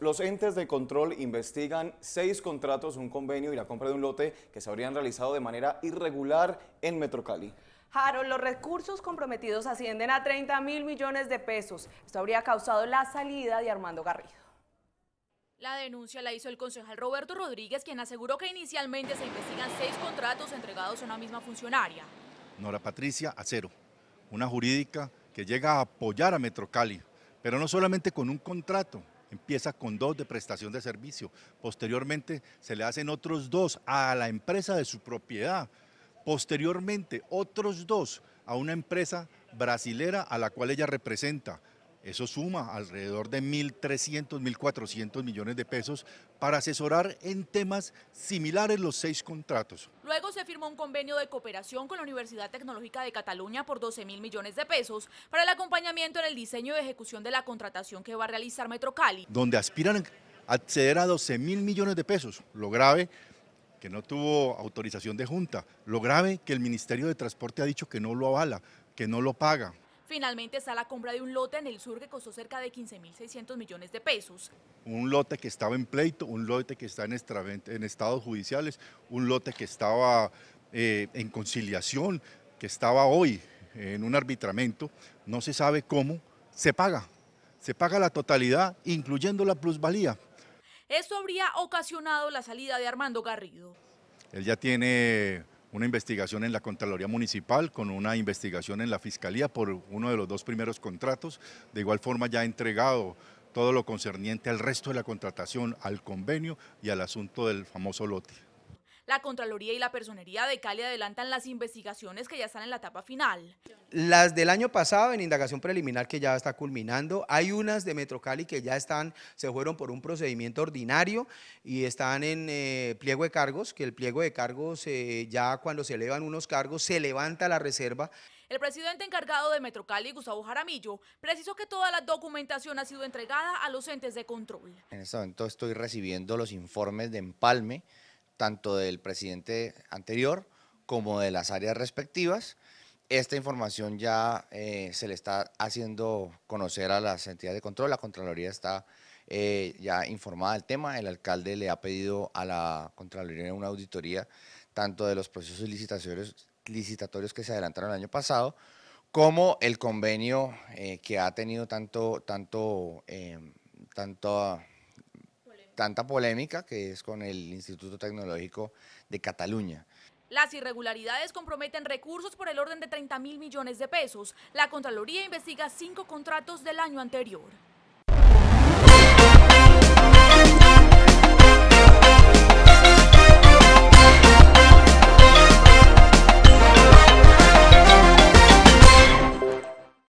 Los entes de control investigan seis contratos, un convenio y la compra de un lote que se habrían realizado de manera irregular en Metrocali. Jaro, los recursos comprometidos ascienden a 30 mil millones de pesos. Esto habría causado la salida de Armando Garrido. La denuncia la hizo el concejal Roberto Rodríguez, quien aseguró que inicialmente se investigan seis contratos entregados a una misma funcionaria. Nora Patricia Acero, una jurídica que llega a apoyar a Metrocali, pero no solamente con un contrato, empieza con dos de prestación de servicio. Posteriormente se le hacen otros dos a la empresa de su propiedad. Posteriormente otros dos a una empresa brasilera a la cual ella representa. Eso suma alrededor de 1.300, 1.400 millones de pesos para asesorar en temas similares los seis contratos. Luego se firmó un convenio de cooperación con la Universidad Tecnológica de Cataluña por 12.000 mil millones de pesos para el acompañamiento en el diseño y ejecución de la contratación que va a realizar Metro Cali. Donde aspiran a acceder a 12.000 mil millones de pesos. Lo grave que no tuvo autorización de junta. Lo grave que el Ministerio de Transporte ha dicho que no lo avala, que no lo paga. Finalmente está la compra de un lote en el sur que costó cerca de 15.600 millones de pesos. Un lote que estaba en pleito, un lote que está en, estados judiciales, un lote que estaba eh, en conciliación, que estaba hoy en un arbitramiento. no se sabe cómo, se paga. Se paga la totalidad, incluyendo la plusvalía. Esto habría ocasionado la salida de Armando Garrido. Él ya tiene una investigación en la Contraloría Municipal con una investigación en la Fiscalía por uno de los dos primeros contratos. De igual forma ya ha entregado todo lo concerniente al resto de la contratación, al convenio y al asunto del famoso lote. La Contraloría y la Personería de Cali adelantan las investigaciones que ya están en la etapa final. Las del año pasado en indagación preliminar que ya está culminando, hay unas de Metrocali que ya están, se fueron por un procedimiento ordinario y están en eh, pliego de cargos, que el pliego de cargos eh, ya cuando se elevan unos cargos se levanta la reserva. El presidente encargado de Metrocali, Gustavo Jaramillo, precisó que toda la documentación ha sido entregada a los entes de control. En este momento estoy recibiendo los informes de empalme tanto del presidente anterior como de las áreas respectivas. Esta información ya eh, se le está haciendo conocer a las entidades de control. La Contraloría está eh, ya informada del tema. El alcalde le ha pedido a la Contraloría una auditoría tanto de los procesos licitatorios, que se adelantaron el año pasado, como el convenio eh, que ha tenido tanto, tanto, tanto tanta polémica que es con el Instituto Tecnológico de Cataluña. Las irregularidades comprometen recursos por el orden de 30 mil millones de pesos. La Contraloría investiga cinco contratos del año anterior.